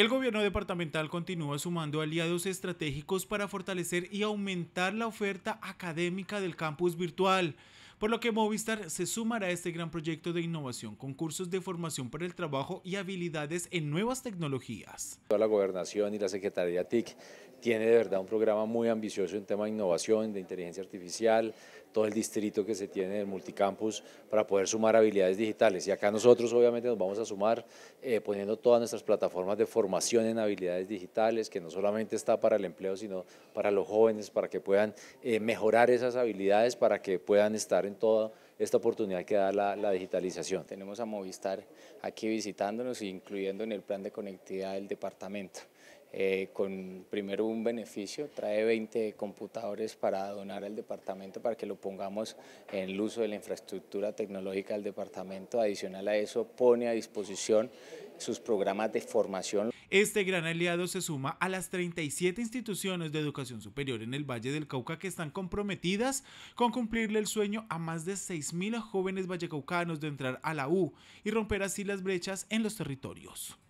El gobierno departamental continúa sumando aliados estratégicos para fortalecer y aumentar la oferta académica del campus virtual por lo que Movistar se sumará a este gran proyecto de innovación con cursos de formación para el trabajo y habilidades en nuevas tecnologías. Toda La gobernación y la Secretaría TIC tiene de verdad un programa muy ambicioso en tema de innovación, de inteligencia artificial, todo el distrito que se tiene el multicampus para poder sumar habilidades digitales. Y acá nosotros obviamente nos vamos a sumar eh, poniendo todas nuestras plataformas de formación en habilidades digitales, que no solamente está para el empleo, sino para los jóvenes, para que puedan eh, mejorar esas habilidades, para que puedan estar toda esta oportunidad que da la, la, digitalización. Tenemos a Movistar aquí visitándonos e incluyendo en el plan de conectividad del departamento. Eh, con primero un beneficio, trae 20 computadores para donar al departamento para que lo pongamos en el uso de la infraestructura tecnológica del departamento. Adicional a eso, pone a disposición sus programas de formación. Este gran aliado se suma a las 37 instituciones de educación superior en el Valle del Cauca que están comprometidas con cumplirle el sueño a más de 6.000 jóvenes vallecaucanos de entrar a la U y romper así las brechas en los territorios.